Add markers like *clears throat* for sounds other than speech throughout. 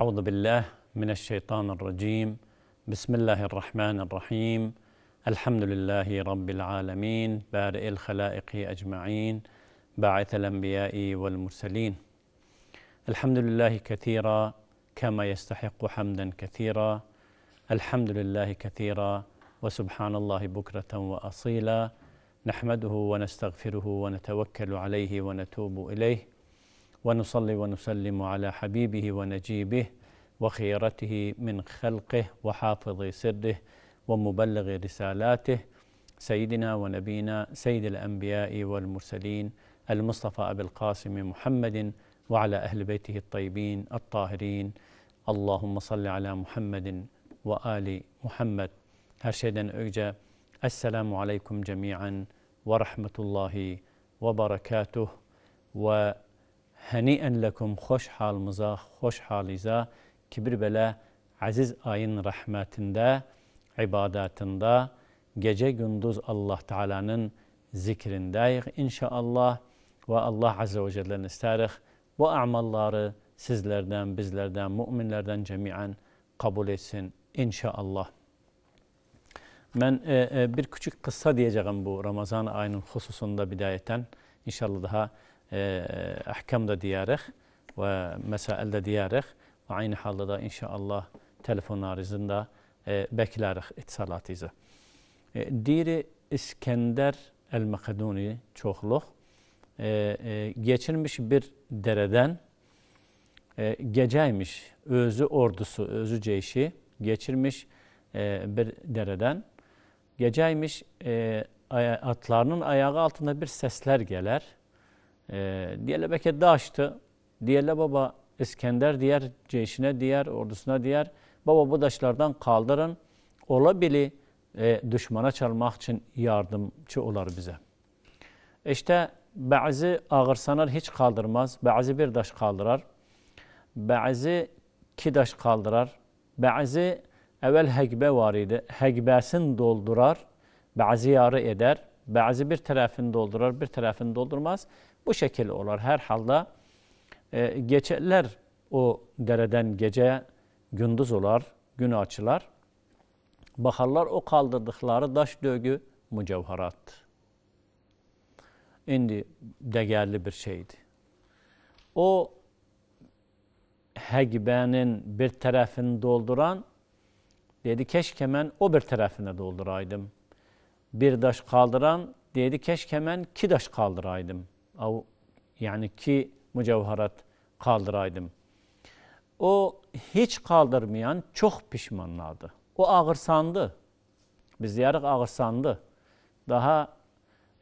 أعوذ بالله من الشيطان الرجيم بسم الله الرحمن الرحيم الحمد لله رب العالمين بارئ الخلائق أجمعين باعث الأنبياء والمرسلين الحمد لله كثيرا كما يستحق حمدا كثيرا الحمد لله كثيرا وسبحان الله بكرة وأصيلا نحمده ونستغفره ونتوكل عليه ونتوب إليه ونصلي ونسلم على حبيبه ونجيبه وخيرته من خلقه وحافظ سره ومبلغ رسالاته سيدنا ونبينا سيد الأنبياء والمرسلين المصطفى أبي القاسم محمد وعلى أهل بيته الطيبين الطاهرين اللهم صل على محمد وآل محمد هشيدا اجا السلام عليكم جميعا ورحمه الله وبركاته و heni'en lekum hoş halımıza, hoş halize, kibir bele aziz ayın rahmetinde, ibadetinde, gece gündüz Allah Teala'nın zikrindeyiz inşallah ve Allah Azze ve Celle'nin isteriz. Bu amalları sizlerden, bizlerden, müminlerden cemiyen kabul etsin inşallah. Ben e, e, bir küçük kıssa diyeceğim bu Ramazan ayının hususunda bidayeten. İnşallah daha ahkamda diyarıq və məsəldə diyarıq ve aynı halda da inşallah arızında e, bəklərik itsalatınızı. E, diri İskəndər el-Məqduni çoxluq e, e, geçirmiş bir dereden e, geceymiş özü ordusu, özü ceyşi geçirmiş e, bir dereden geceymiş e, atlarının ayağı altında bir sesler geler. E, diğerle Bekke Daş'tı. Diğerle baba İskender diğer ceşine diğer ordusuna diğer baba bu taşlardan kaldırın. olabili e, düşmana çalmak için yardımcı olar bize. İşte bazı ağır ağırsanar hiç kaldırmaz. Bazı bir taş kaldırar. Bazı iki taş kaldırar. Bazı evvel hekbe var idi. Hegbesin doldurar. Bazı yarı eder. Bazı bir tarafını doldurur, bir tarafını doldurmaz. Bu şekilde olur. Herhalde e, geçerler o dereden gece gündüz olar, gün açılar. Bakarlar o kaldırdıkları taş dögü mücevherat. Şimdi değerli bir şeydi. O hegbenin bir tarafını dolduran, dedi, keşke ben o bir tarafını dolduraydım bir daş kaldıran dedi keşke ben iki daş kaldıraydım. yani iki mücevherat kaldıraydım. O hiç kaldırmayan çok pişmanlardı. O ağırsandı. Biz yarık ağırsandı. Daha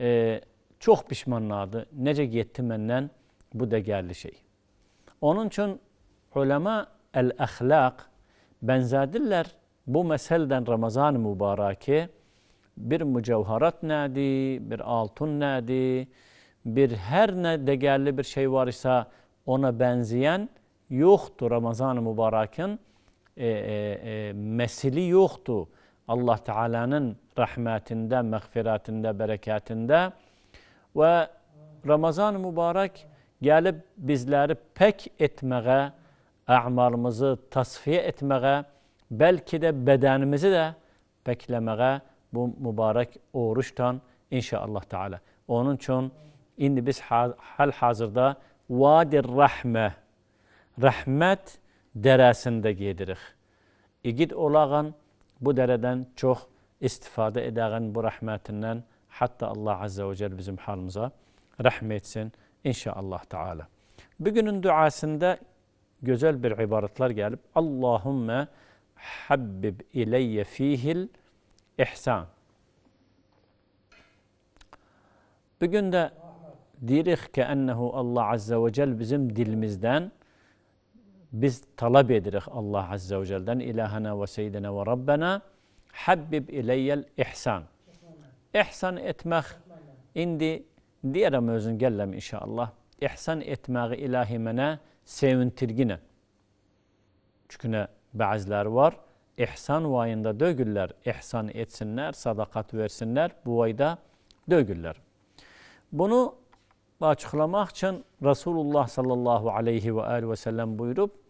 e, çok pişmanlardı. Nece yetti menden bu değerli şey. Onun için ulema el-ahlak benzedirler bu meseleden Ramazan mübareki bir mücevherat nədir, bir altın nədir, bir her nə dəyərli bir şey var isə ona benzeyen, yoxdur Ramazan-ı Mübarəkın e, e, e, məsili yoxdur. Allah Teala'nın rəhmətində, məğfirətində, bərəkətində Ve Ramazan-ı Mübarək gəlib bizləri pək etməyə, əmalımızı tasfiyə etməyə, bəlkə də bədənimizi də pəkləməyə bu mübarək oruçla inşallah Teala. Onun üçün indi biz hal-hazırda Vadi-Rəhmə, rəhmət dərəsində gedirik. İgid olağan bu dərədən çox istifadə edəğən bu rəhmətindən hətta Allah Azza və Cəl bizim halımıza rəhm etsin inşallah Teala. Bugünün duasında gözəl bir ibarətlər gəlib. Allahumma habbib ileyyə fihil ihsan. Bugün de dirih ki Allah Azze ve Cel bizim dilimizden biz talep edirik Allah Azze ve Cel'den ilahana ve seyyidine ve Rabbena habbib ileyyel ihsan. İhsan etmek indi diyelim özün gellem inşallah. İhsan etmeyi ilahi mene sevintirgine. Çünkü ne bazılar var ihsan vayında dögüller, ihsan etsinler, sadakat versinler, bu vayda dögüller. Bunu açıklamak için Resulullah sallallahu aleyhi ve aleyhi ve sellem buyurup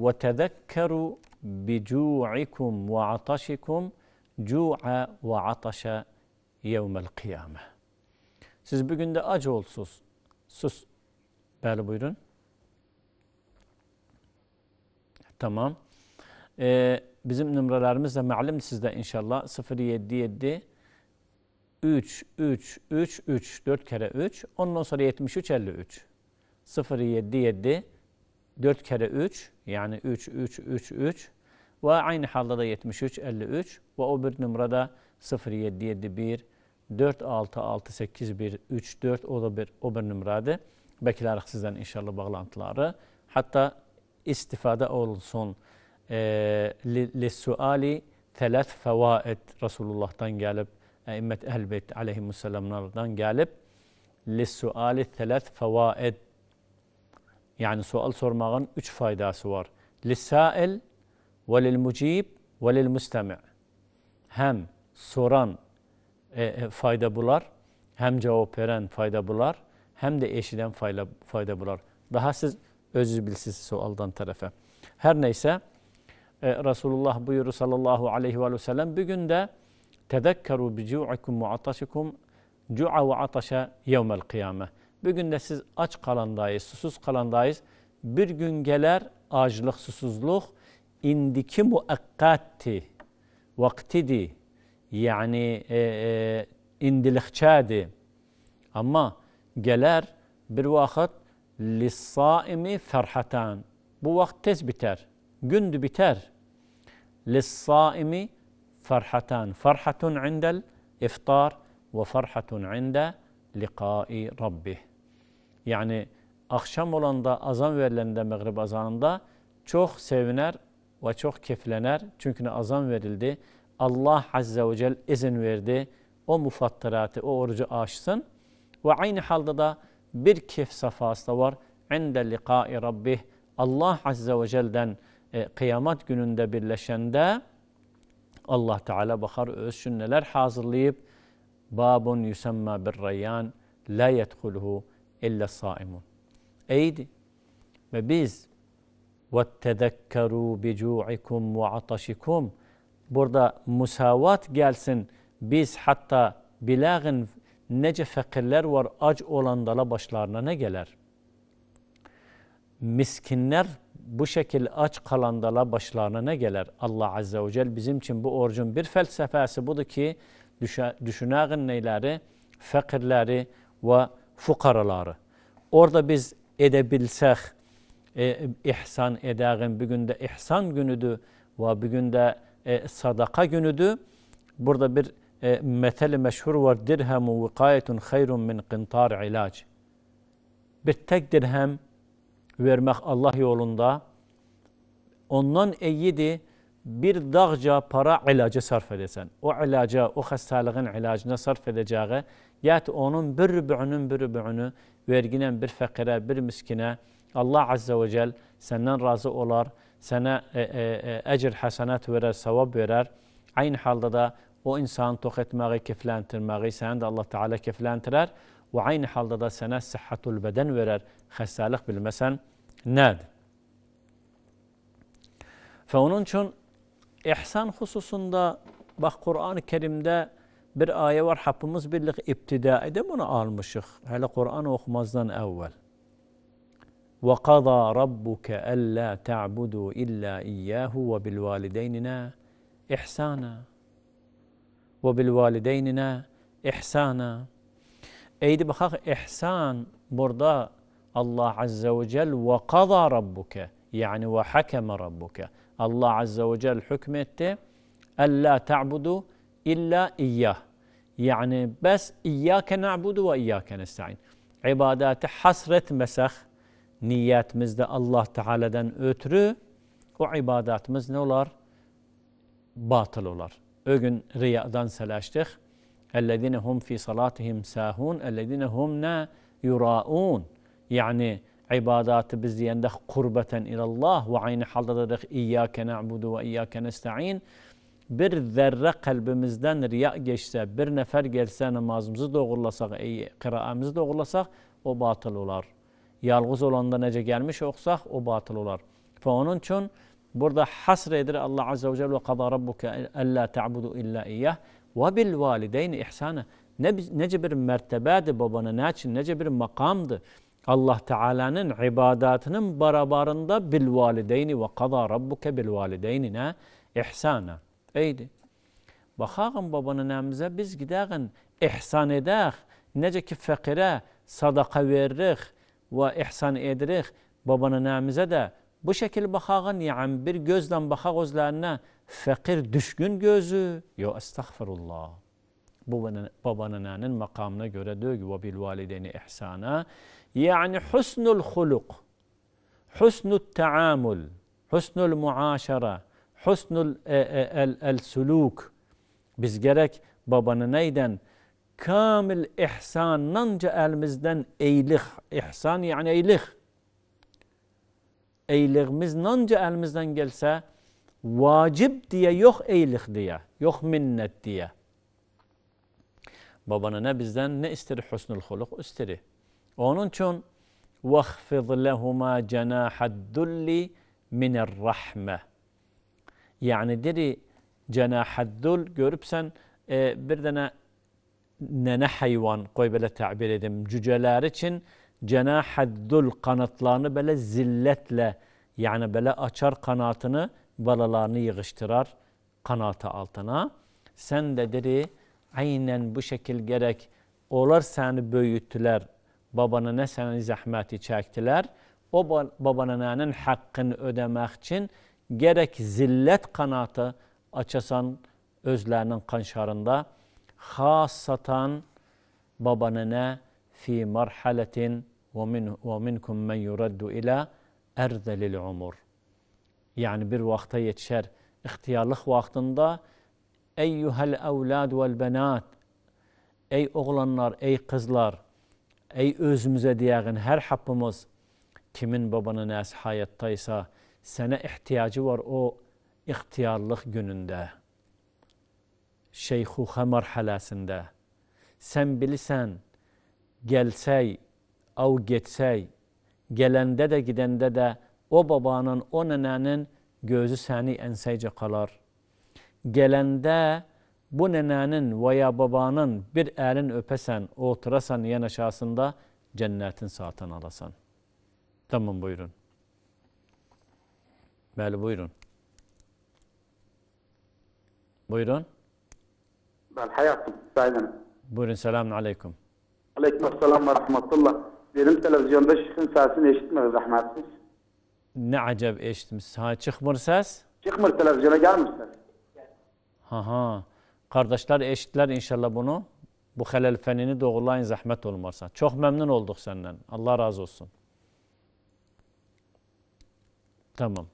وَتَذَكَّرُوا بِجُوعِكُمْ وَعَطَشِكُمْ جُوعَ وَعَطَشَ يَوْمَ الْقِيَامَةِ Siz bugün de acı olsuz, sus. Böyle buyurun. Tamam. Ee, Bizim numaralarımız da malum sizde inşallah 077 3 3 3 3 4 kere 3 ondan sonra 73 53 077 4 kere 3 yani 3 3 3 3 ve aynı halde da 73 53 ve o bir numarada 0771 466813 o da bir o bir numaradır. Beklerik sizden inşallah bağlantıları. Hatta istifade olsun. Ee, suali, telet fevaid Resulullah'tan gelip Emmet Ehl Beyt aleyhisselamlardan gelip suali telet fevaid yani sual sormağın üç faydası var. Lissail ve lil mucib ve lil mustami' hem soran e, e, fayda bular, hem cevap veren fayda bular, hem de eşiden fayda, fayda bular. Daha siz özü bilsiz sualdan tarafa. Her neyse, e, Resulullah buyuru sallallahu aleyhi ve sellem bir günde tedekkeru bi cu'ikum ve ataşikum cu'a ve ataşa yevmel kıyame. Bir günde siz aç kalandayız, susuz kalandayız. Bir gün geler acılık, susuzluk indiki muakkatti vaktidi yani e, e, indilikçadi ama geler bir vakit lissaimi ferhatan bu vakt tez biter gündü biter. لِلصَّائِمِ farhatan. Farhatun indel iftar ve farhatun inde liqai rabbih. Yani akşam olanda azan verilende mağrib azanında çok seviner ve çok keyflener. Çünkü azan verildi. Allah Azze ve Celle izin verdi. O mufattıratı, o orucu açsın. Ve aynı halde da bir keyf safhası da var. İnde liqai rabbih. Allah Azze ve Celle'den e, kıyamet gününde birleşende Allah Teala bakar öz neler hazırlayıp babun yusemma bir reyyan la yedhulhu illa saimun. Eydi ve biz وَاتَّذَكَّرُوا ve وَعَطَشِكُمْ Burada musavat gelsin. Biz hatta bilağın nece fakirler var, ac olandala başlarına ne gelir? Miskinler bu şekil aç kalandala başlarına ne gelir? Allah Azze ve Celle bizim için bu orucun bir felsefesi budur ki düşünağın neyleri, fakirleri ve fukaraları. Orada biz edebilsek, e, ihsan edəğin, bir gündə ihsan günüdür ve bir gündə e, sadaka günüdür. Burada bir e, mətəli məşhur var, dirhəmu viqayətun xeyrun min qintar ilac. Bir tək dirhəm vermek Allah yolunda ondan iyiydi bir dağca para ilacı sarf edesen. O ilaca, o hastalığın ilacına sarf edeceği, yahut onun bir rübünün bir rübünü verginen bir fakire, bir miskine Allah Azze ve Cel senden razı olar, sana e, e, ecir hasenat verer, sevap verer. Aynı halde da o insan tok etmeyi, keflentirmeyi, seni de Allah Teala keflendirer. وعين حال داده سنة صحة البدن ورر خسالق بالمسن ناد فونون چون احسان خصوصاً دا با قرآن کریم دا بر آیه ور حبمز ابتداء ابتدائی دمون آل مشخ هلا قرآن و خمازدان اول وقضى ربك ألا تعبدوا إلا إياه وبالوالديننا إحسانا وبالوالديننا إحسانا Eydi bakak ihsan burada Allah Azze ve Cel ve kaza rabbuke yani ve hakeme rabbuke. Allah Azze ve Cel hükmetti. Ella ta'budu illa iyyah. Yani bes iyyâke na'budu ve iyyâke nesta'in. İbadeti hasretmesek niyetimizde Allah Teala'dan ötürü o ibadetimiz ne olar? Batıl olar. O gün riyadan selaştık. اَلَّذ۪ينَ هُمْ ف۪ي صَلَاتِهِمْ سَاهُونَ اَلَّذ۪ينَ هُمْ ne yura'un. Yani ibadatı biz diyende kurbeten ilallah ve aynı halde de dedik İyyâke na'budu ve İyyâke nesta'in. Bir zerre kalbimizden riya geçse, bir nefer gelse namazımızı doğrulasak, kıraamızı doğrulasak o batıl olar. Yalğız olanda nece gelmiş oqsaq o batıl olar. Ve onun için burada hasredir Allah Azze ve Celle ve kadâ rabbuke ellâ ta'budu illâ iyyah. وبالوالدين إحسانا ne bir mertebedir babana ne için nece bir makamdı. Allah Teala'nın ibadatının barabarında bil valideyni ve kaza rabbuke bil valideynine ihsana. Eydi. Bakağın babana nemize biz gideğin ihsan edek. Nece ki fakire sadaka veririk ve ihsan edirik. Babana nemize de Bu şekil bakağın yani bir gözden bakağ gözlerine fakir düşkün gözü. Yo bu Babanın annenin makamına göre diyor ki ve bil valideyni ihsana. Yani husnul huluk, husnul taamul, husnul muaşara, husnul e, e, el, el, suluk. Biz gerek babanı neyden? Kamil ihsanlanca elimizden eylik. İhsan yani eylik eyliğimiz nanca elimizden gelse vacip diye yok eylik diye, yok minnet diye. Babana ne bizden ne isteri husnul huluk isteri. Onun için وَخْفِضْ لَهُمَا جَنَاحَ الدُّلِّ مِنَ الرَّحْمَةِ Yani diri cenahaddul görüpsen e, bir tane nene hayvan koy böyle tabir edeyim cüceler için cenaheddül kanatlarını böyle zilletle yani böyle açar kanatını balalarını yığıştırar kanatı altına. Sen de deri aynen bu şekil gerek onlar seni böyüttüler. Babana ne senin zahmeti çektiler. O babananın hakkını ödemek için gerek zillet kanatı açasan özlərinin qanşarında xasatan babanənə fi mərhələtin وَمِنْ وَمِنْكُمْ مَنْ يُرَدُّ اِلَى اَرْذَلِ الْعُمُرِ Yani bir vakta yetişer. İhtiyarlık vaktinde اَيُّهَا الْاَوْلَادُ وَالْبَنَاتِ Ey oğlanlar, ey kızlar, ey özümüze diyeğin her hakkımız kimin babanın əs hayattaysa sana ihtiyacı var o ihtiyarlıq günündə, şeyxuxa mərhələsində. sen bilirsən, gelsey av geçsey, gelende de gidende de o babanın, o nenenin gözü seni enseyce kalar. Gelende bu nenenin veya babanın bir elin öpesen, oturasan yan aşağısında cennetin saatan alasan. Tamam buyurun. Beli buyurun. Buyurun. Ben hayatım, Sayın. Buyurun, selamun aleyküm. Aleyküm selam ve rahmetullah. Benim televizyonda sizin sesini eşitmiyoruz rahmetsiz. Ne acab eşitmiş. Ha çıkmır ses? Çıkmır televizyona gelmişsiniz. Ha ha. Kardeşler eşitler inşallah bunu. Bu helal fenini doğrulayın zahmet olmasa. Çok memnun olduk senden. Allah razı olsun. Tamam.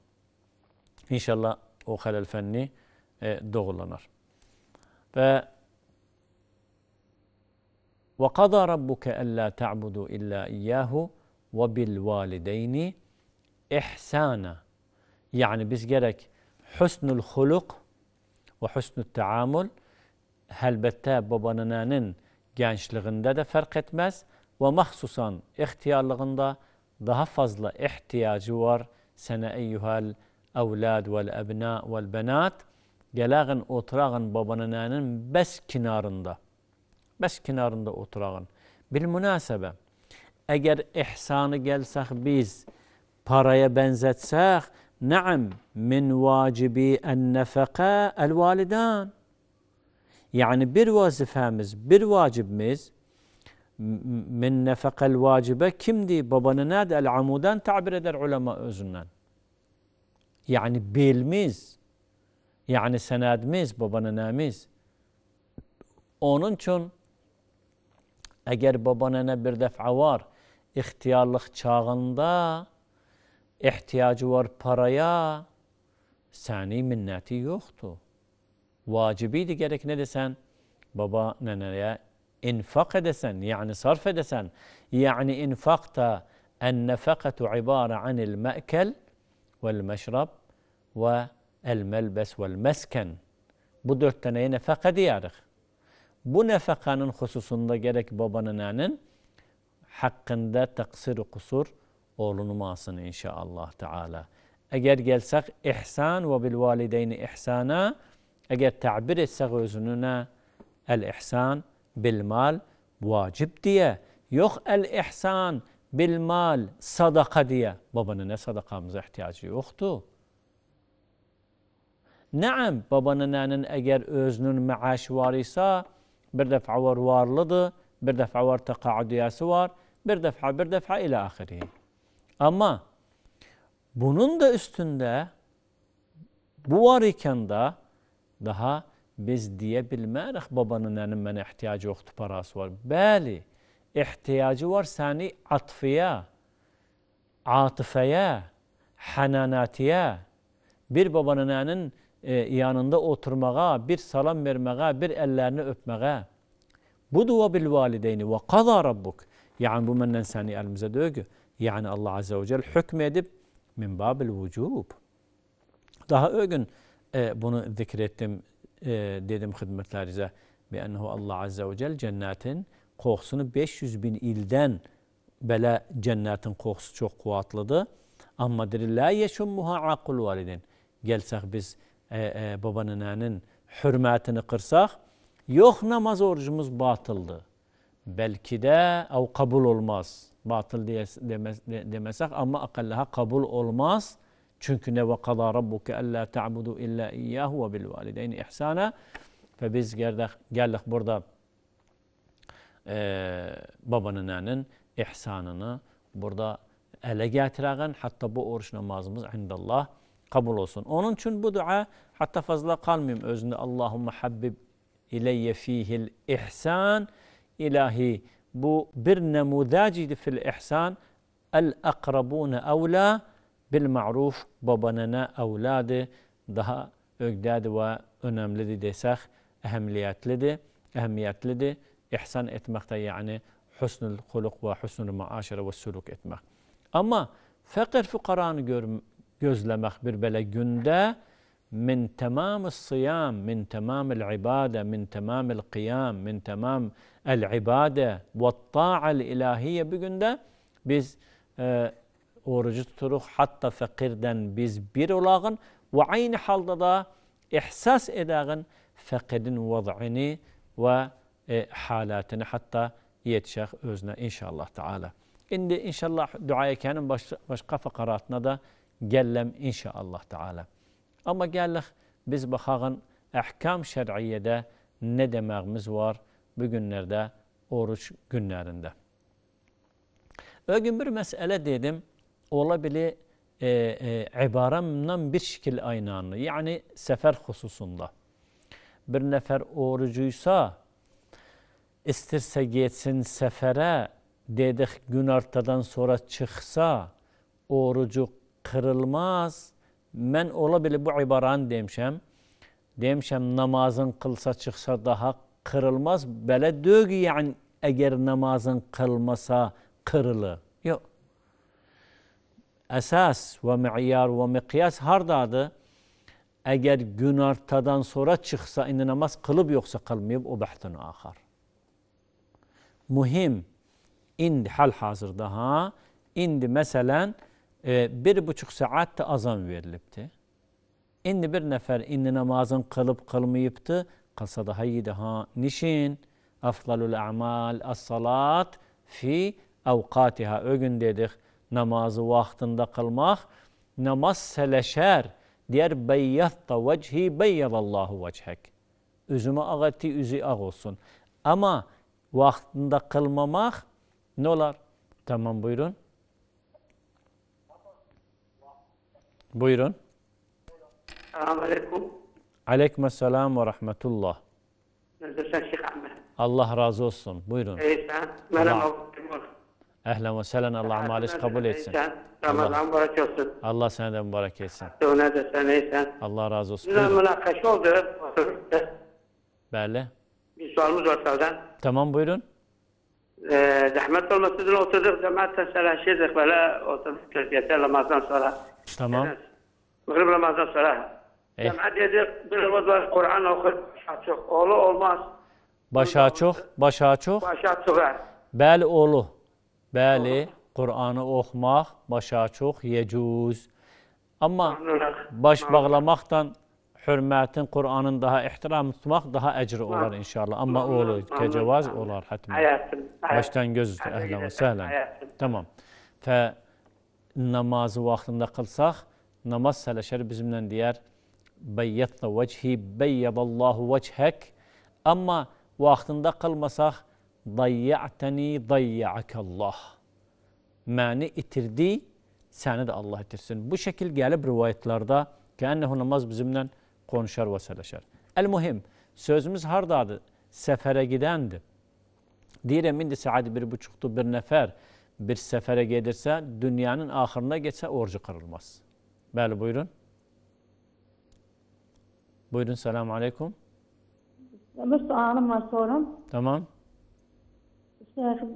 İnşallah o helal fenni e, doğrulanır. Ve وقضى ربك الا تعبدوا الا اياه وبالوالدين احسانا يعني بسجرك حسن الخلق وحسن التعامل هل بتاب بابا نانن جانش لغندا ده فرق اتماس ومخصوصا اختيار لغندا ده فضل احتياج ور سنة ايها الاولاد والابناء والبنات جلاغن اوتراغن بابا نانن بس كنارنده Bəs kənarında oturağın. Bilmünasəbə, əgər ihsanı gəlsək biz paraya bənzətsək, nəam min vacibi ən-nəfəqə əl-validan. Yəni bir vazifemiz, bir vacibimiz min nəfəqəl vacibə kimdi? Babanı nədir? Əl-amudan təbir edər ulema Yani Yəni yani yəni sənədimiz, babanənəmiz. Onun için Eğer babanana bir defa var, ihtiyarlık çağında ihtiyacı var paraya, sani minneti yoktu. Vacibiydi gerek ne desen, baba neneye infak edesen, yani sarf edesen. Yani infakta en nefakatu ibare anil me'kel vel meşrab ve el melbes vel mesken. Bu dört taneye nefaka diyarık. bu nefekanın hususunda gerek babanın anın hakkında taksir kusur olunmasın inşallah Teala. Eğer gelsek ihsan ve bil valideyni ihsana, eğer tabir etsek özününe el ihsan bil mal vacip diye. Yok el ihsan bil mal sadaka diye. Babanın ne sadakamıza ihtiyacı yoktu. Naam babanın anın eğer özünün maaş var ise bir defa var varlıdır, bir defa var tekaadiyası var, bir defa bir defa ile ahiri. Ama bunun da üstünde bu var iken de daha biz diyebilmerik babanın yani ihtiyacı yoktu parası var. Beli ihtiyacı var seni atfiye, atıfeye, hananatiye. Bir babanın yani e, yanında oturmağa, bir salam vermeye, bir ellerini öpmeye. Bu dua bil valideyni ve kaza rabbuk. Yani bu menden seni elimize diyor ki, yani Allah Azze ve Celle hükmedip min babil vücub. Daha ögün e, bunu zikrettim e, dedim hizmetlerize, Ve enhu Allah Azze ve Celle cennetin kokusunu 500 bin ilden bela cənnətin qoxusu çok quvvatlıdır. Ama deyir, la yeşummuha aqul validin. Gəlsək biz e, e, babanınenin hürmetini kırsak yok namaz orucumuz batıldı. Belki de ev kabul olmaz. Batıl diye demes, de, demesek ama akallaha kabul olmaz. Çünkü ne ve kadâ rabbuke alla ta'budu illa iyyâhu ve bil valideyni ihsana. Ve biz geldik, geldik burada e, babanınenin ihsanını burada ele getireğin hatta bu oruç namazımız indallah kabul olsun. Onun için bu dua hatta fazla kalmayayım özünde. Allahümme habbib ileyye fihil ihsan. İlahi bu bir nemudaciydi fil ihsan. El akrabune evla bil ma'ruf babanana evladı daha ögdədir və önəmlidir desək, əhəmiyyətlidir, əhəmiyyətlidir. İhsan etmək də Husnul hüsnül ve husnul hüsnül ve və sülük Ama fakir fəqir füqaranı gözləmək bir belə gündə min tamamı sıyam, min tamamı ibadə, min tamamı qiyam, min tamam el-ibadə və ta'al ilahiyyə bu gündə biz e, orucu tuturuq. Hatta fəqirdən biz bir olağın ve aynı halda da ihsas edəğin fəqirin vəz'ini ve e, halətini hatta yetişək özünə inşallah Teala. İndi inşallah duayəkanın baş, başka fəqaratına da gəlləm inşaallah taala. Amma gəlirik biz baxağın əhkam şər'iyyədə nə deməyimiz var bu günlərdə oruç günlərində. Ögün bir məsələ dedim, ola bili e, e, ibarəmdən bir şəkil aynanı, yəni səfər xüsusunda. Bir nəfər orucuysa, istirsə getsin səfərə, dedik gün artadan sonra çıxsa, orucu kırılmaz. Men ola bile bu ibaran demişəm. Demişəm namazın kılsa çıksa daha kırılmaz. Belə dög yani eğer namazın kılmasa kırılı. Yok. Esas ve mi'yar ve miqyas hardadır? Eğer gün artadan sonra çıksa, indi namaz kılıp yoksa kılmayıp o bahtını akar. Mühim. indi hal hazırda ha, indi mesela e, bir buçuk saat de azan verilipti. İndi bir nefer indi namazın kılıp kılmayıptı. Kasada hayyidi ha nişin afdalul a'mal as-salat fi avkatiha. Ögün dedik namazı vaktinde kılmak. Namaz seleşer. Diğer beyyatta vecihi beyyadallahu vecihek. Üzümü ağ etti, üzü ağ olsun. Ama vaktinde kılmamak ne olar? Tamam buyurun. Buyurun. Selamünaleyküm. Aleykümselam ve rahmetullah. Nasılsın Şeyh Ahmet? Allah razı olsun. Buyurun. İyisin. Merhaba. Ehlen ve selen. Allah amaliş kabul etsin. Ramazan mübarek olsun. Allah sana da mübarek etsin. Döne de sen iyisin. Allah razı olsun. Buyurun. münakaşa oldu. Bəli. Bir sualımız var sizden. Tamam buyurun. Ee, zahmet olmasın oturduk. Cemaatle selaşıyorduk. Böyle oturduk. Yeter Ramazan sonra. Tamam. Mağrib namazdan sonra. Eh. Cemaat dedi, bir namaz var, Kur'an okur, başa çok. Oğlu olmaz. Başa çok, başa çok. Başa çok. Bel oğlu. Beli, Kur'an'ı okumak, başa çok, yecuz. Ama baş bağlamaktan hürmetin, Kur'an'ın daha ehtiram tutmak daha ecri olar inşallah. Ama oğlu kecavaz olar hatmen. Baştan göz üstü. Ehlen Tamam. Fe namazı vaxtında qılsaq, namaz sələşər bizimlə deyər, bəyyətlə vəchi, bəyyədallahu vəchək. Amma vaxtında qılmasaq, dayyətəni, dayyəəkallah. Məni itirdi, səni də Allah itirsin. Bu şəkil gəlib rivayətlərdə ki, ənəhu namaz bizimlə qonuşar və sələşər. Əl-mühim, sözümüz hardadır? Səfərə gedəndir. Deyirəm, indi saat bir buçuqdur, bir nəfər bir sefere gelirse, dünyanın ahırına geçse orucu kırılmaz. Beli buyurun. Buyurun, selamu aleyküm. Bir sualım var sorum. Tamam.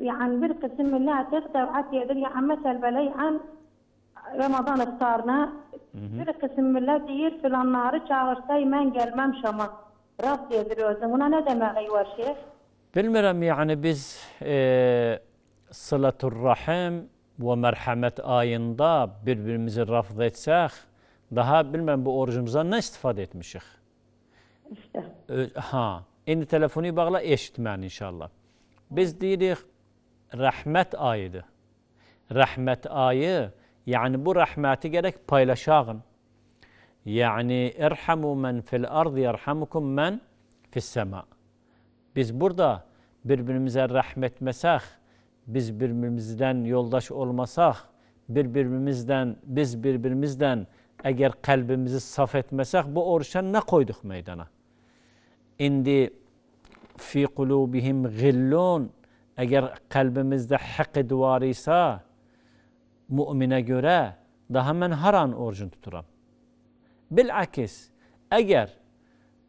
يعني bir kısım لا تقطع يدل عن مثل بلي عن Ramazan iftarına bir kısım millet deyir filanları çağırsay ben gelmem Şam'a. Rab diyebiliyorsun. Buna ne demek var şey? Bilmiyorum yani biz e, sılatur rahim ve merhamet ayında birbirimizi rafız etsek daha bilmem bu orucumuzdan ne istifade etmişik. İşte. Ha. Şimdi telefonu bağla eşitmen inşallah. Biz deyirik rahmet ayıdır. Rahmet ayı yani bu rahmeti gerek paylaşağın. Yani irhamu men fil ardı yerhamukum men fis sema. Biz burada birbirimize rahmet mesah biz birbirimizden yoldaş olmasak, birbirimizden, biz birbirimizden eğer kalbimizi saf etmesek bu oruçtan ne koyduk meydana? İndi fi kulubihim gillun eğer kalbimizde hakkı duvarıysa mümine göre daha men her orucunu tuturam. Bilakis eğer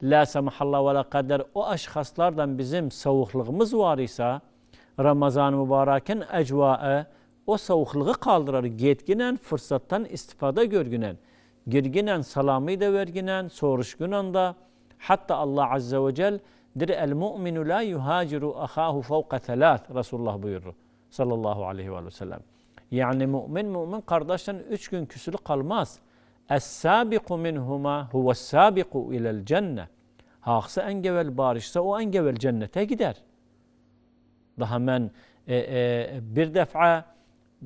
la samahallah ve la kader o aşkaslardan bizim soğukluğumuz var ise Ramazan mübareken ecvae o soğukluğu kaldırır, Getkinen fırsattan istifade görgünen. Girginen salamı da verginen, soruşgunan da. Hatta Allah Azze ve Celle dir el mu'minu la yuhaciru ahahu fevka telat. Resulullah buyurur. Sallallahu aleyhi ve sellem. Yani mümin mümin kardeşten üç gün küsülü kalmaz. Es-sabiku minhuma huves-sabiku ilel cennet. Haksa en gevel barışsa o en gevel cennete gider.'' دهمان آه، آه، بر دفع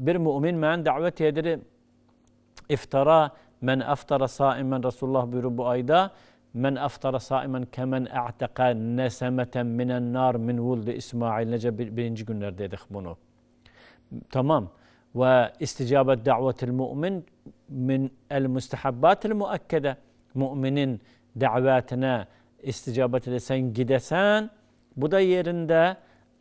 بر مؤمن من عند دعوة يدري افترى من افطر صائما رسول الله برب ايضا من افطر صائما كمن اعتق نسمة من النار من ولد اسماعيل نجب بنج جنر دي دخبونه تمام واستجابة دعوة المؤمن من المستحبات المؤكدة مؤمن دعواتنا استجابة لسان جدسان بدا يرنده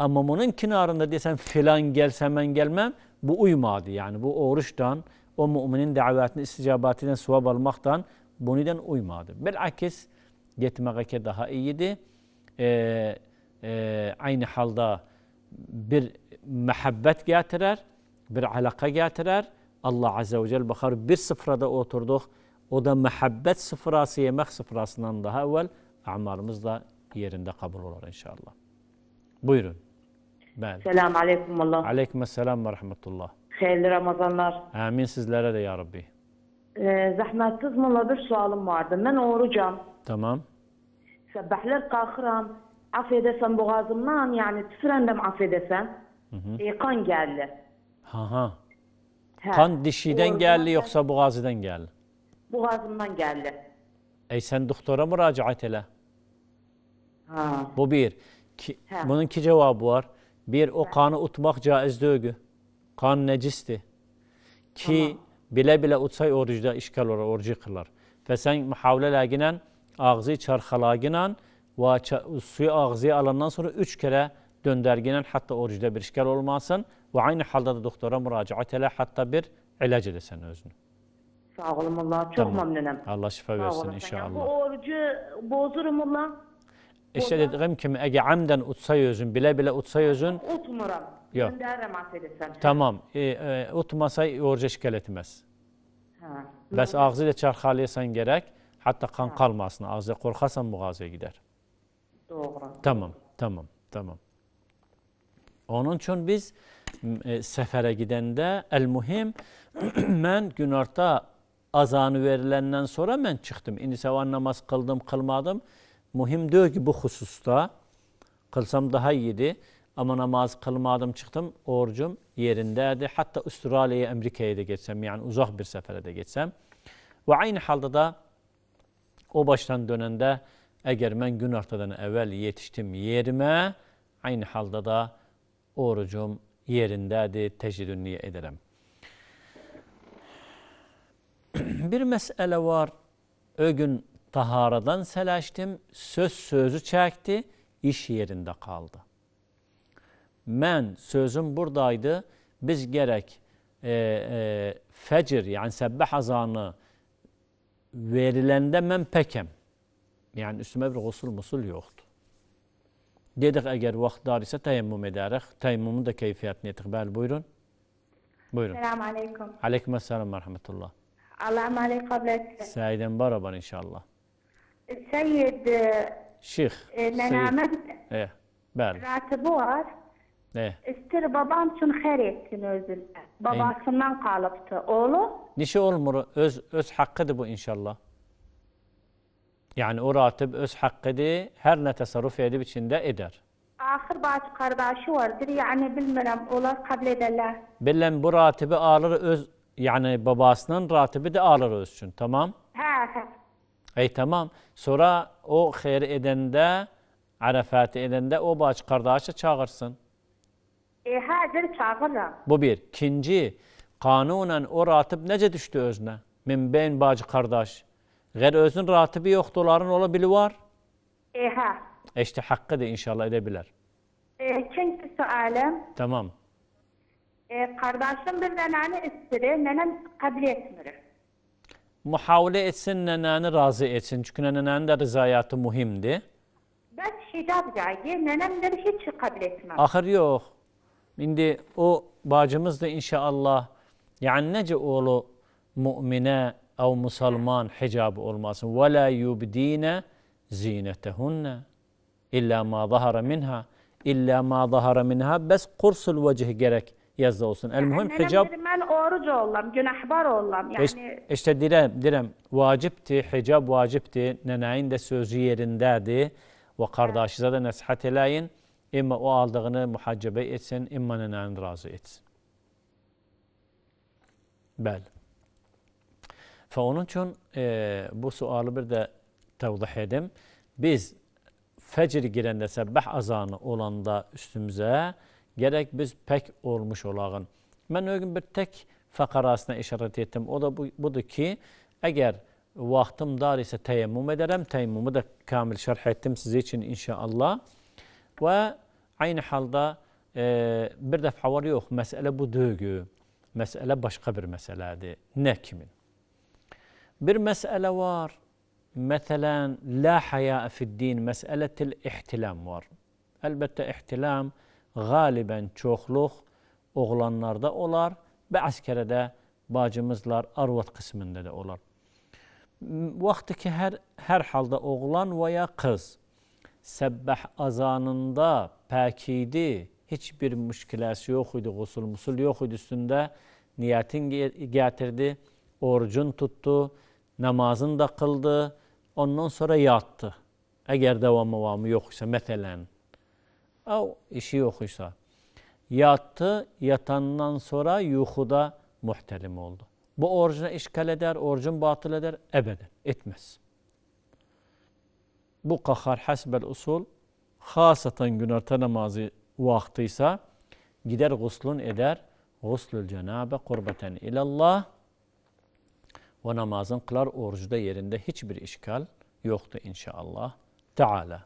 Ama onun kenarında desen filan gelsem ben gelmem bu uymadı. Yani bu oruçtan, o müminin davetinin isticabatinden sevap almaktan bu neden uymadı. Belakis yetmekeke daha iyiydi. Ee, e, aynı halda bir mehabbet getirir, bir alaka getirir. Allah Azze ve Celle bakar bir sıfırada oturduk. O da mehabbet sıfırası, yemek sıfırasından daha evvel amalımız da yerinde kabul olur inşallah. Buyurun. Bəli. Selamun aleyküm Allah. Aleyküm selam ve rahmetullah. Hayırlı Ramazanlar. Amin sizlere de ya Rabbi. Ee, zahmetsiz molla bir sualım vardı. Ben orucam. Tamam. Sabahlar kalkıram. Affedersen boğazımdan yani tüfrendem affedersen. Hı E, kan geldi. Ha ha. He. Kan dişiden geldi yoksa boğazıdan geldi? Boğazımdan geldi. Ey sen doktora müracaat ele. Ha. Bu bir. Ki, bunun iki cevabı var. Bir, o kanı utmak caiz dövgü. Kan necisti. Ki tamam. bile bile utsay orucda işgal olur, orucu kırlar. Ve sen muhavle laginen, ağzı çarhalaginen ve suyu ağzı alandan sonra üç kere dönderginen hatta orucda bir işgal olmasın. Ve aynı halde da doktora müracaat ele hatta bir ilaç edesin özünü. Sağ olun Allah. Çok tamam. memnunum. Allah şifa versin inşallah. Yani bu orucu bozurum Allah. İşte dedim ki, eğer amden utsa yüzün, bile bile utsa yüzün. Utmuram. Yok. Şey- tamam. E, e, utmasa oruca şikayet etmez. Ha. Bəs ağzı ilə çarxalayasan gerek, hatta kan ha. qalmasın. Ağzı qorxasan boğazıya gider. Doğru. Tamam, tamam, tamam. Onun için biz e, səfərə gedəndə əl-mühim *clears throat* mən günorta azanı verilenden sonra ben çıktım. İndi səvan namaz kıldım, kılmadım. Muhim diyor ki bu hususta kılsam daha iyiydi ama namaz kılmadım çıktım orucum yerindeydi. Hatta Avustralya'ya, Amerika'ya da geçsem yani uzak bir sefere de geçsem. Ve aynı halde da o baştan dönende eğer ben gün ortadan evvel yetiştim yerime aynı halde da orucum yerindeydi, tecridünniye ederim. bir mesele var. O gün taharadan selaştım, söz sözü çekti, iş yerinde kaldı. Men sözüm buradaydı, biz gerek e, e, fecir yani sebbeh azanı verilende men pekem. Yani üstüme bir gusül musul yoktu. Dedik eğer vakt dar ise teyemmüm ederek, teyemmümün de keyfiyatını etikbal buyurun. Buyurun. Selamun aleyküm. Aleyküm selam ve rahmetullah. Allah'a emanet kabul etsin. baraban inşallah. السيد شيخ منامت ايه bəli. Rətibi var. E. İstir babam üçün xər etdin özündə. Babasından e. qalıbdı. Oğlu? Neçə olmur? Öz öz haqqıdır bu inşallah. Yani o ratib öz haqqıdır. Hər nə təsarruf edib içində eder. Axır baş qardaşı vardır. Yani bilmirəm, onlar qəbul edərlər. Bilmem bu ratibi alır öz, yani babasının ratibi de alır öz üçün. Tamam? Ey tamam. Sonra o xeyir edende, arafat edende o baş kardeşi çağırsın. E, hazır çağırırım. Bu bir. İkinci, kanunen o ratip nece düştü özüne? Min beyn bacı kardeş. Gel özün ratibi yok, doların ola var. E, ha. E işte hakkı da inşallah edebilir. E, çünkü sualım. Tamam. E, kardeşim bir tane istiri, nenem kabul etmiyor muhavle etsin, neneni razı etsin. Çünkü nenenin da rızayatı muhimdi. Ben şidab gayi, nenemleri hiç şey kabul etmem. Ahır yok. Şimdi o bacımız da inşallah yani nece oğlu mu'mine ev musalman hicabı olmasın. وَلَا يُبْد۪ينَ زِينَتَهُنَّ اِلَّا مَا ظَهَرَ مِنْهَا اِلَّا مَا ظَهَرَ مِنْهَا Bes kursul vecih gerek yazda olsun. El muhim hicab. Mən oruc olam, günahbar olam. Yani işte, işte direm, direm vacipti, hicab vacipti. Neneyin de sözü yerindedir. Ve kardeşinize de nasihat eleyin. İmma o aldığını muhaccebe etsin, imma nenenin razı etsin. Bəli. Ve onun için e, bu sualı bir de tevzih edim. Biz fecr girende sebbah azanı olanda üstümüze gerek biz pek olmuş olağın. Mən ögün bir tek fəqarasına işaret ettim. O da bu, budur ki, eğer vaxtım dar isə təyəmmüm edərəm. Təyəmmümü də kamil şərh etdim sizə üçün inşallah. Və aynı halda e, bir defa var yok. Mesele bu döyü. Məsələ başqa bir məsələdir. Nə kimin? Bir mesele var. mesela, la haya fi din, məsələtül ihtilam var. Əlbəttə ihtilam galiben çoxluq oğlanlarda olar askere de bacımızlar arvad kısmında da olar. Vaxtı ki, her her halde oğlan veya kız, qız səbbəh azanında pəkidi, heç bir müşkiləsi yox idi, qusul musul yox idi üstündə, niyyətin gətirdi, orucun tutdu, namazını da kıldı, ondan sonra yatdı. Eğer devamı var mı yoksa məsələn, Av işi yokuysa. Yattı, yatandan sonra yuhuda muhtelim oldu. Bu orucuna işgal eder, orucun batıl eder, ebeden etmez. Bu kahar hasbel usul, hasaten günörte namazı vaktiyse, gider guslun eder, guslul cenabe kurbeten ilallah ve namazın kılar orucuda yerinde hiçbir işgal yoktu inşallah. Teala.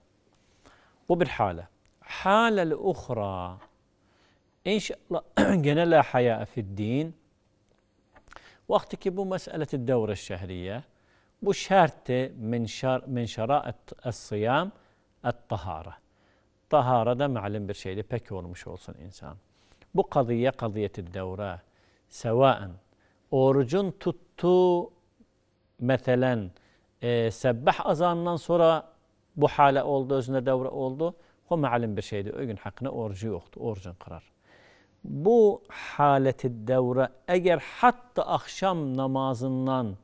Bu bir hale. الحالة الأخرى إن شاء الله *clears throat* قلنا لا حياء في الدين وقتك بو مسألة الدورة الشهرية بشارته من شر من شرائط الصيام الطهارة طهارة ده معلم برشيدة بكور مش الإنسان insan. قضية قضية الدورة سواء أورجون تتو مثلا آه، سبح sebbah صورة بو حالة hale أزنا دورة أولدو O mealin bir şeydi. O gün hakkında orucu yoktu. Orucun kırar. Bu haleti devre eğer hatta akşam namazından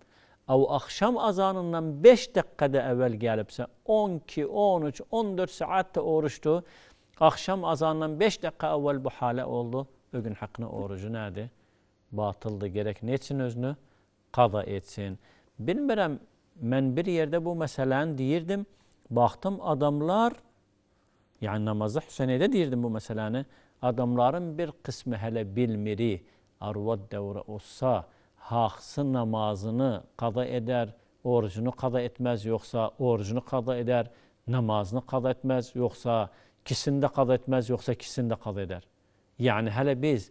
av akşam azanından 5 dakikada evvel gelipse 12, 13, 14 saatte oruçtu. Akşam azanından 5 dakika evvel bu hale oldu. O gün hakkında orucu nerede? Batıldı. Gerek ne için özünü? Kada etsin. Bilmirəm, ben bir yerde bu meselen deyirdim. Baktım adamlar yani namazı Hüseyin'e deyirdim bu meseləni. Adamların bir qismi hələ bilmiri, arvad dövrə olsa, haqsı namazını qada eder, orucunu qada etmez yoksa orucunu qada eder, namazını qada etmez yoksa kisinde də etmez yoksa kisinde ikisini eder. Yani edər. biz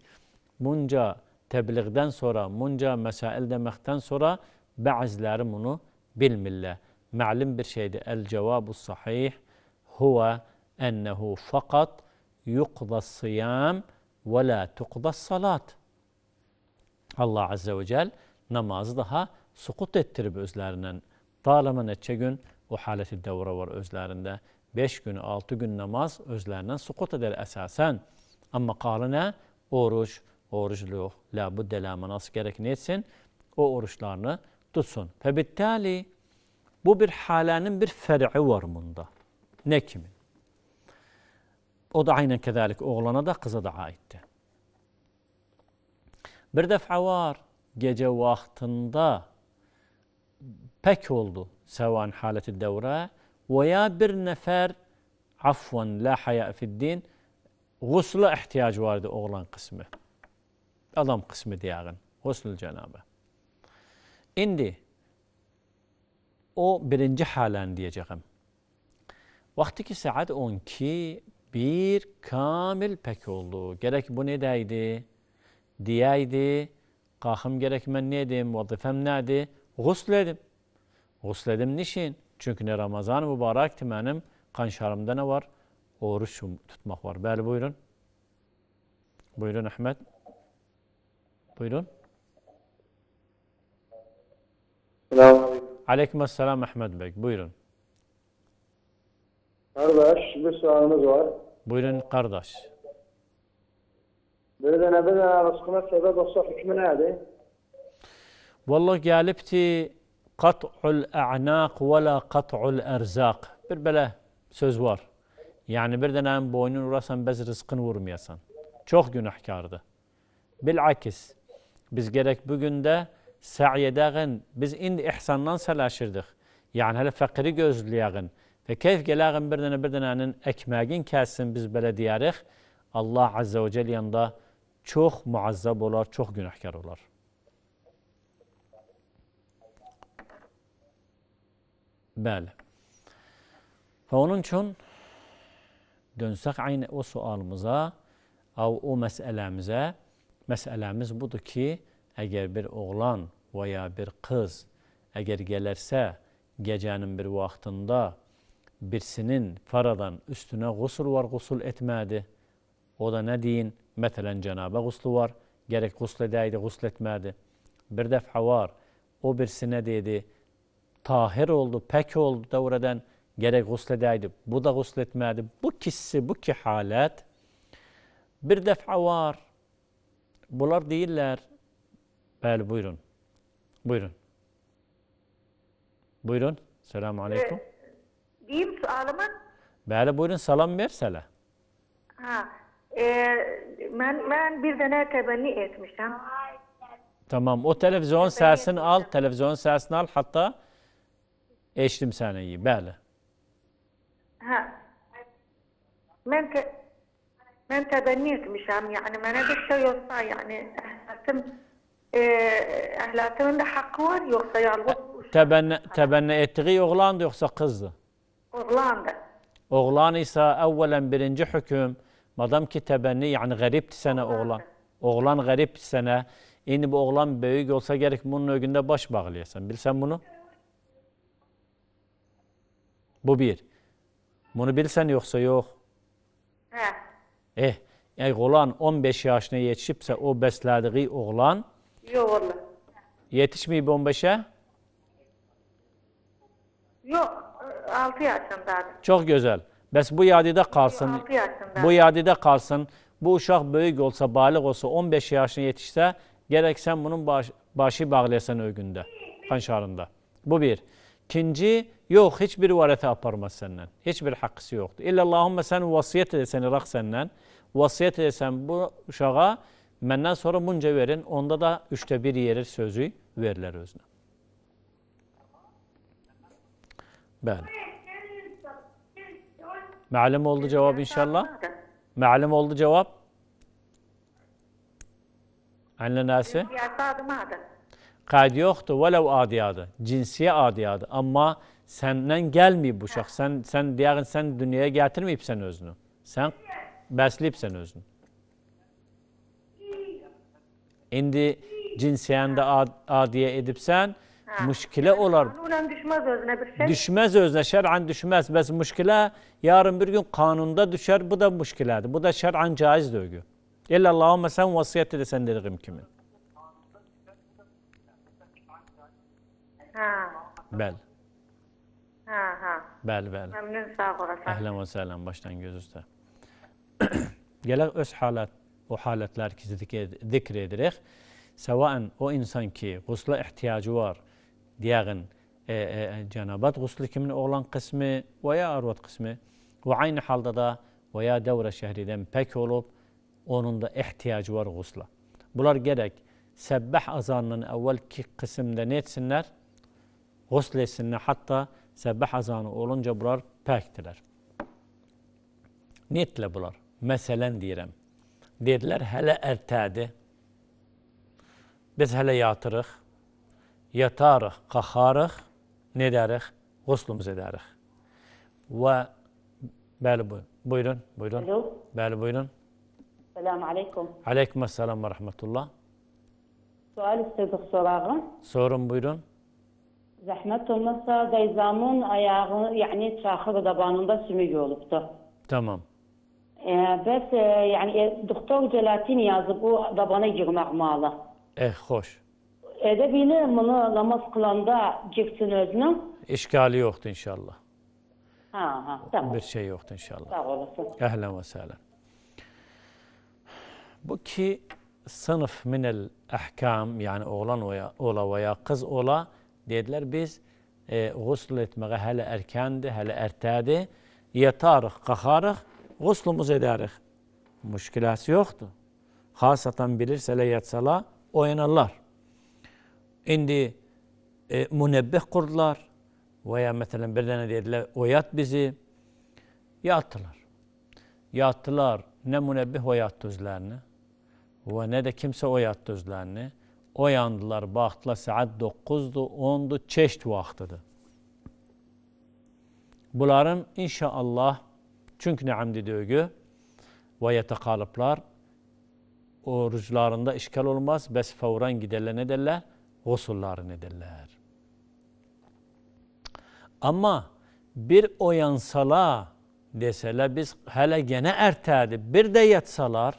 bunca təbliğdən sonra, bunca məsail deməkdən sonra bazıları bunu bilmirlər. Məlum bir şeydir. El-cavabu sahih huvə ennehu fakat yukda sıyam ve la tukda salat. Allah Azze ve Cel namazı daha sukut ettirip özlerinden. Dağlama neçe gün o haleti devre var özlerinde. Beş gün, altı gün namaz özlerinden sukut eder esasen. Ama kalı ne? Oruç, oruçluğu, la bu delama nasıl gerek netsin? O oruçlarını tutsun. Febittali bu bir halenin bir fer'i var bunda. Ne kimin? O da aynen kezalik oğlana da kıza da aitti. Bir defa var gece vaktinde pek oldu sevan haleti devre veya bir nefer afvan la haya fiddin gusla ihtiyacı vardı oğlan kısmı. Adam kısmı diyelim. Gusl cenabı. Şimdi o birinci halen diyeceğim. Vaktiki saat 12 bir kamil pek oldu. Gerek bu ne deydi? Diyeydi. Kahım gerek ben neydim? Vazifem neydi? Gusledim. Gusledim niçin? Çünkü ne Ramazan mübarekti benim. Kanşarımda ne var? Oruç tutmak var. Bel buyurun. Buyurun Ahmet. Buyurun. Selamünaleyküm. Aleyküm selam Ahmet Bey. Buyurun. Kardeş, bir sorunuz var. Buyurun kardeş. Bir de nəbə rızqına səbəb olsa hükmü nədir? Vallah gəlibdi qat'ul a'naq və la qat'ul ərzaq. Bir belə söz var. Yani bir de dənənin boynunu vurasan, bəs rızqını vurmayasan. Çox günahkardır. Bilakis biz gerek bugün de səy biz indi ihsandan sələşirdik. Yəni hələ fəqri gözləyəğin. Və keyf gələğin bir dənə bir dənənin əkməgin kəsin biz belə deyərik, Allah Azza və Cəl yanında çox müazzab olar, çox günahkar olar. Bəli. Və onun üçün dönsək aynı o sualımıza, o məsələmizə, məsələmiz budur ki, əgər bir oğlan və ya bir qız əgər gələrsə gecənin bir vaxtında birisinin faradan üstüne gusul var, gusul etmedi. O da ne deyin? Mesela Cenab-ı guslu var, gerek gusul edeydi, gusul etmedi. Bir defa var, o birisine dedi, tahir oldu, pek oldu devreden, gerek gusul edeydi, bu da gusul etmedi. Bu kişisi, bu ki halet, bir defa var. Bunlar değiller. Bel buyurun. Buyurun. Buyurun. Selamun Aleyküm. Evet. Diyeyim sualımı. Bəli, buyurun, salam versələ. Ha, e, ben ben bir dənə təbənni etmişəm. Tamam, o televizyon səsini al, televizyon səsini al, hatta eşdim səni iyi, bəli. Ha, mən, tə, mən təbənni etmişəm, yəni mənə bir şey yoxsa, yəni əhlatım, e, əhlatımın da haqqı var yoxsa yalqız. Təbənni, təbənni etdiği oğlandı yoxsa qızdı? Oğlandı. Oğlan ise evvelen birinci hüküm madem ki tebenni yani garipti sene oğlan. Oğlan garip sene. İndi bu oğlan büyük olsa gerek bunun ögünde baş bağlayasan. Bilsen bunu? Bu bir. Bunu bilsen yoksa yok. He. Eh, yani oğlan 15 yaşına yetişipse o beslediği oğlan Yok oğlan. Yetişmiyor 15'e? Yok. 6 yaşındaydı. Çox gözəl. Bəs bu yadidə qalsın. 6 yaşındaydı. Bu yadidə qalsın. Bu uşaq böyük olsa, baliğ olsa, 15 yaşına yetişsə, gərək sən bunun baş, başı bağlayasan öygündə, xanşarında. Bu bir. İkinci, yox, heç bir varətə aparmaz səndən. Heç bir haqqısı yoxdur. İllə Allahumma sən vasiyyət edəsən, iraq səndən. Vasiyyət edəsən bu uşağa, məndən sonra bunca verin, onda da üçdə bir yerir sözü verilər özünə. Bəli. Mealem oldu cevap inşallah. Mealem oldu cevap. Anne nasi? Kaydı yoktu. Velev adiyadı. Cinsiye adiyadı. Ama senden gelmeyip bu şahs. Sen, sen diyelim sen dünyaya getirmeyip sen özünü. Sen bəsləyib sən özünü. İndi cinsiyəndə ad adiyə edibsən, Müşkile olar. Kanunen düşmez özne bir şey. Düşmez özne, şer'an düşmez. Bez müşkile yarın bir gün kanunda düşer. Bu da müşkiledir. Bu da şer'an caiz dövgü. İlla Allahümme sen vasiyet edesen derim kimin. Ha. Bel. Ha ha. Bel bel. Memnun sağ olasın. Ehlen ve selam baştan göz üstə. *coughs* Gələk öz halat, o halatlar ki, zikredirik. Səvaən o insan ki, qusla ehtiyacı var, diyeğin e, e, cenabat guslu kimin olan kısmı veya arvat kısmı ve aynı halde da veya devre şehriden pek olup onun da ihtiyacı var gusla. Bunlar gerek sebbah azanının evvelki kısımda ne etsinler? Gusl etsinler. Hatta sebbah azanı olunca bunlar pektiler. Niyetle bunlar. Meselen diyelim. Dediler hele ertedi. Biz hele yatırık yatarık, kaharık, ne derik? Guslumuz ederik. Ve Bəli, buyurun. Buyurun, buyurun. Alo. Bəli, buyurun. Selamun aleyküm. Aleyküm selam ve rahmetullah. Sual istedik sorağı. Sorun, buyurun. Zahmet olmasa gayzamın ayağı, yani çaxır dabanında sümük olubdu. Tamam. E, bəs, e, yani e, doktor jelatin yazıb o dabana girmək malı. Eh, xoş edebilir bunu namaz kılanda gitsin özünü. İşgali yoktu inşallah. Ha, ha, tamam. Bir şey yoktu inşallah. Sağ olasın. Ehlen ve sehlen. Bu ki sınıf minel ahkam yani oğlan veya ola veya kız ola dediler biz e, gusül etmeye hele erkendi, hele ertedi. Yatarık, kaharık, guslumuz ederik. Müşkilası yoktu. Hasatan bilirsele yatsala oynarlar indi e, münebbeh kurdular veya mesela bir tane dediler oyat bizi yattılar. Yattılar ne münebbeh oyattı özlerini ve ne de kimse oyattı özlerini. Oyandılar, baktılar saat 9'du, 10'du, çeşit vaktidir. Bunların inşallah çünkü ne'am dedi ögü ve yetekalıplar oruçlarında işgal olmaz. Bes fevran giderler ne derler? Husulların edirlər. ama bir oyansala desələ biz hele gene ertedi Bir de yatsalar,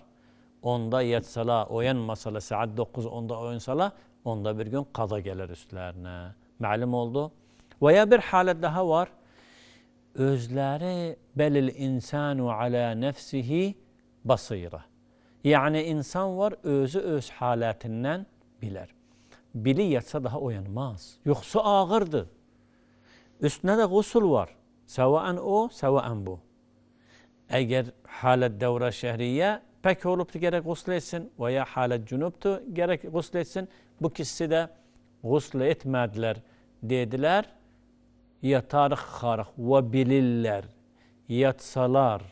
onda yatsala, oyanmasala, saat 9 onda oyansala, onda bir gün kaza gelir üstlerine Məlum oldu. veya bir halət daha var. Özləri belil insanu ala nefsihi basira. yani insan var özü öz halətindən bilər bili yatsa daha uyanmaz. Yoksa ağırdı. Üstüne de gusül var. Sevaen o, sevaen bu. Eğer halet devre şehriye pek olup gerek gusül etsin veya halet cunuptu gerek gusül etsin. Bu kişisi de gusül etmediler dediler. Yatarık harık ve bilirler. Yatsalar,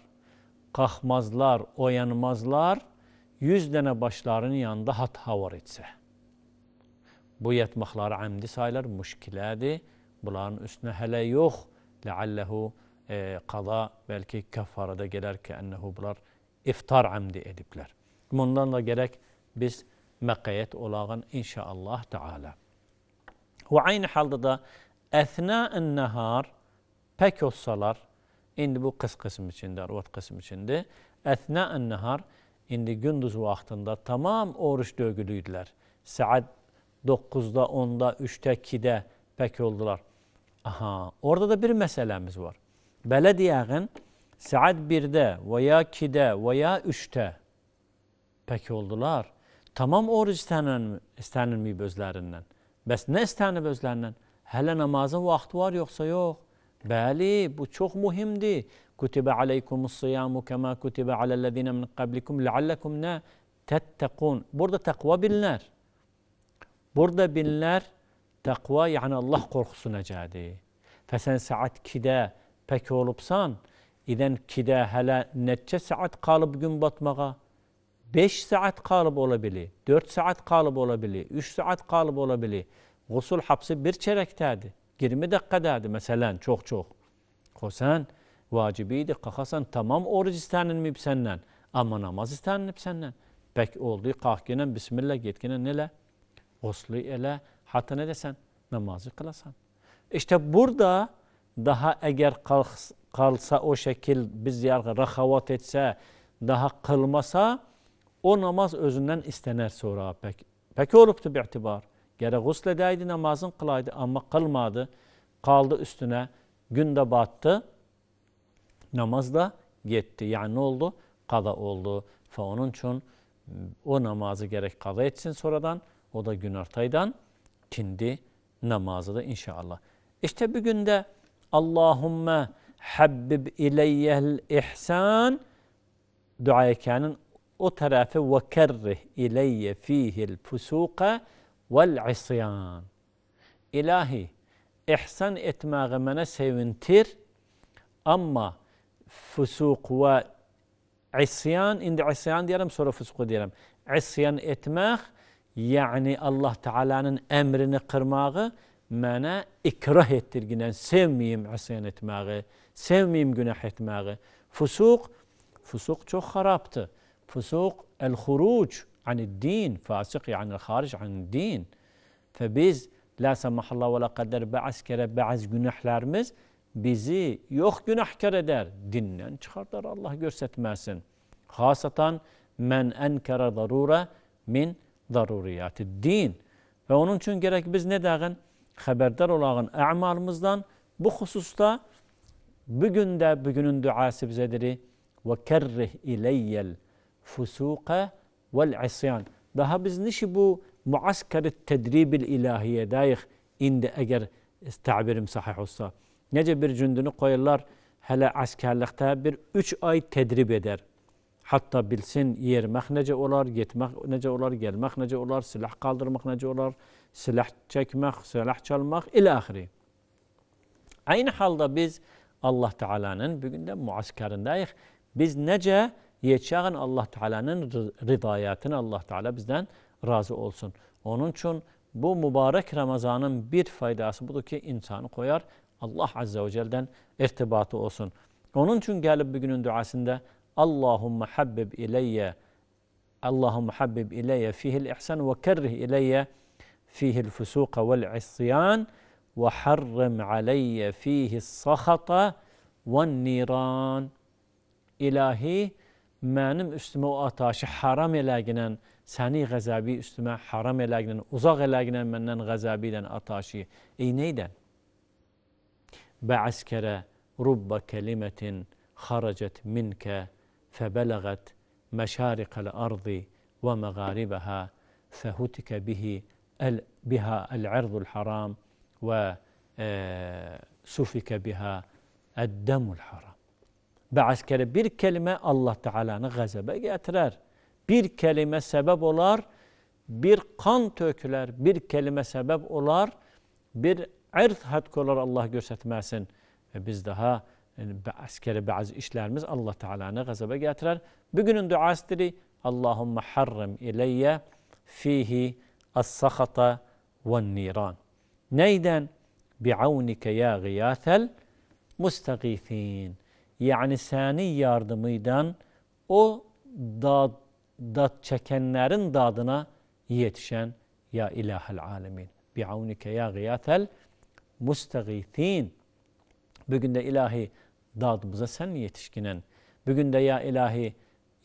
kalkmazlar, oyanmazlar. Yüz tane başlarının yanında hat var etse.'' Bu yatmaqları əmdi sayılır, müşkilədir. Bunların üstünə hələ yox. Ləalləhu e, qada, bəlkə kəffarada gələr ki, ənəhu bunlar iftar əmdi ediblər. Bundan da gərək biz məqayət olağın inşallah taala. Ve aynı halda da əthnaən nəhar pək olsalar, indi bu kıs qısım içində, arvat qısım içində, əthnaən nahar, indi gündüz vaxtında tamam oruç dögülüydülər. Saat 9'da, 10'da, 3'te, 2'də pək oldular. Aha, orada da bir meselemiz var. Bələdiyəğin saat 1'də veya ya veya və ya oldular. Tamam oruc istənilməyib özlərindən. Bəs nə istənib özlərindən? Hələ namazın vaxtı var yoksa yok. Bəli, bu çok mühimdir. Kutibə aleykumus siyamu kəmə kutibə aləllədinə min qablikum ləalləkum nə? Təttəqun. Burada təqva bilinər. Burada bilinər, təqva, yəni Allah qorxusuna cədi. Fəsən saat 2-də pək olubsan, idən 2-də hələ neçə saat qalıb gün batmağa? 5 saat qalıb ola bili, 4 saat qalıb ola bili, 3 saat qalıb ola bili. Qusul hapsi bir çərəkdədir, 20 dəqiqədədir məsələn, çox-çox. Xosən, vacibi idi, qaxasan tamam oruc istənilməyib səndən, amma namaz istənilib səndən. Pək oldu, qax genən, bismillah, get genən, nelə? Oslu ele hatı ne desen? Namazı kılasan. İşte burada daha eğer kalks, kalsa o şekil biz yargı rahavat etse, daha kılmasa o namaz özünden istener sonra. Peki, peki oluptu bir itibar. Gere gusledeydi namazın kılaydı ama kılmadı. Kaldı üstüne gün de battı. Namaz da gitti. Yani ne oldu? Kada oldu. Fa onun için o namazı gerek kada etsin sonradan. O da Günartay'dan kendi da inşallah. İşte bugün de Allahümme habbib ileyyel ihsan duayekanın o tarafı ve kerrih ileyye fihil fusuka vel isyan. İlahi ihsan etmeği bana sevintir ama fusuk ve isyan, indi isyan diyelim sonra fusuku diyelim. İsyan etmek Yani Allah Teala'nın emrini kırmağı mene ikrah ettirginen sevmeyeyim isyan etmeği, sevmeyeyim günah etmeği. Fusuk, fusuk çok haraptı. Fusuk el huruc ani din, fasık yani hariç ani din. Fe biz la samahallah ve la kader bazı kere bazı günahlarımız bizi yok günahkar eder. Dinden çıkartır Allah görsetmesin. Hasatan men enkara darura min daruriyati din. Və onun üçün gərək biz nə dəğin? Xəbərdar olağın əmalımızdan bu xüsusda bugün də bugünün duası bizədir. Və kərrih iləyyəl fusuqə vəl isyan. Daha biz nişi bu müaskəri tədribil ilahiyyədəyik indi əgər təbirim sahih olsa. Necə bir cündünü qoyurlar, hələ əskərlikdə bir üç ay tədrib edər. Hatta bilsin yermek nece olar, gitmek nece olar, gelmek nece olar, silah kaldırmak nece olar, silah çekmek, silah çalmak ilahiri. Aynı halda biz Allah Teala'nın bugün de muaskarındayıq. Biz necə yetişəğin Allah Teala'nın ridayətini Allah Teala bizden razı olsun. Onun için bu mübarek Ramazanın bir faydası budur ki, insanı qoyar Allah Azze ve Celle'den irtibatı olsun. Onun üçün gəlib bugünün duasında اللهم حبب الي اللهم حبب الي فيه الاحسان وكره الي فيه الفسوق والعصيان وحرم علي فيه السخط والنيران الهي مانم اجتماع اتاش حرام لاجنن ساني غزابي اجتماع حرام لاجنن وزاغ لاجنن منن غزابي دن اتاشي اي نيدن بعسكر رب كلمه خرجت منك فبلغت مشارق الارض ومغاربها فهتك به بها العرض الحرام وسفك آه، بها الدم الحرام بعث كلمة بير كلمة الله تعالى نغزى بقى أترار بير كلمة سبب أولار بير قان تökler بير كلمة سبب أولار بير عرض هاد كولار الله جرسة ماسن بزدها askeri bazı işlerimiz Allah Teala'nın gazabe getirir. Bugünün duasıdır. Allahümme harrim ileyye fihi as-sakhata ven niran. Neyden? Bi'avnike ya gıyâthel mustagîfîn. Yani seni yardımıydan o dad, dad çekenlerin dadına yetişen ya ilahel alemin. Bi'avnike ya gıyâthel mustagîfîn. Bugün de ilahi Dadımıza sen yetişkinen. Bugün de ya ilahi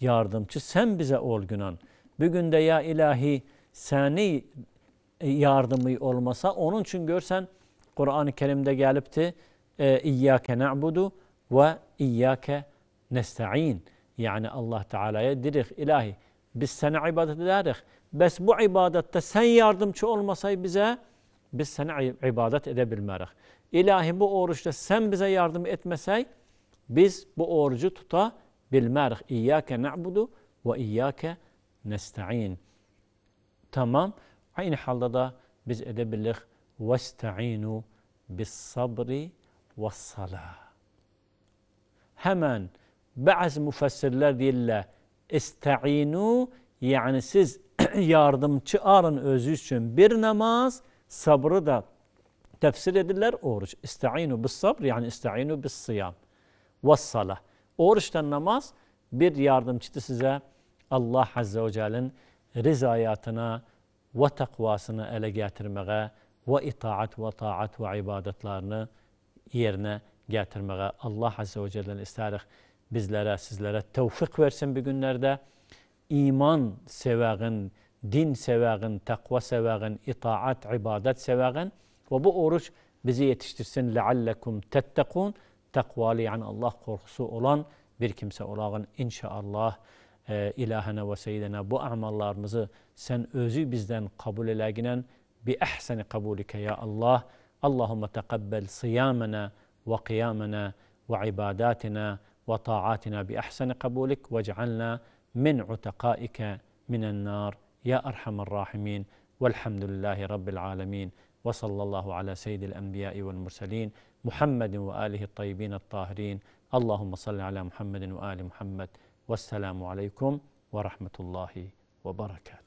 yardımcı sen bize ol günan. Bugün de ya ilahi seni e, yardımı olmasa onun için görsen Kur'an-ı Kerim'de gelipti e, İyyâke na'budu ve İyyâke nesta'in. Yani Allah Teala'ya dirik ilahi biz sana ibadet ederiz. Bes bu ibadette sen yardımcı olmasay bize biz sana ibadet edebilmerik. İlahi bu oruçta sen bize yardım etmesey biz bu orucu tutabilmerik. İyyâke na'budu ve iyyâke nesta'in. Tamam. Aynı halde da biz edebilir. Vesta'inu bis sabri ve salâ. Hemen bazı müfessirler diyorlar, ista'inu yani siz *clears throat* yardımcı arın özü için bir namaz sabrı da Tefsir edirler oruç. İsta'inu bis sabr yani ista'inu bis siyam. Ve salah. Oruçtan namaz bir yardımcıdır size. Allah Azze ve Celle'nin rızayatına, ve takvasını ele getirmeye ve itaat ve taat ve ibadetlerini yerine getirmeye Allah Azze ve Celle'nin isterik bizlere, sizlere tevfik versin bir günlerde. İman sevagın, din sevagın, takva sevagın, itaat, ibadet sevagın, Ve bu oruç bizi yetiştirsin. leallekum لَعَلَّكُمْ تَتَّقُونَ yani Allah korkusu olan bir kimse olağın inşallah e, ilahına ve seyyidine bu amallarımızı sen özü bizden kabul eleginen bi ehseni kabulike ya Allah. Allahümme tekabbel sıyamena ve kıyamena ve ibadatina ve taatina bi ehseni kabulik ve cealna min utakaike minen nar ya erhamer rahimin velhamdülillahi rabbil alemin. وصلى الله على سيد الأنبياء والمرسلين محمد وآله الطيبين الطاهرين اللهم صل على محمد وآل محمد والسلام عليكم ورحمة الله وبركاته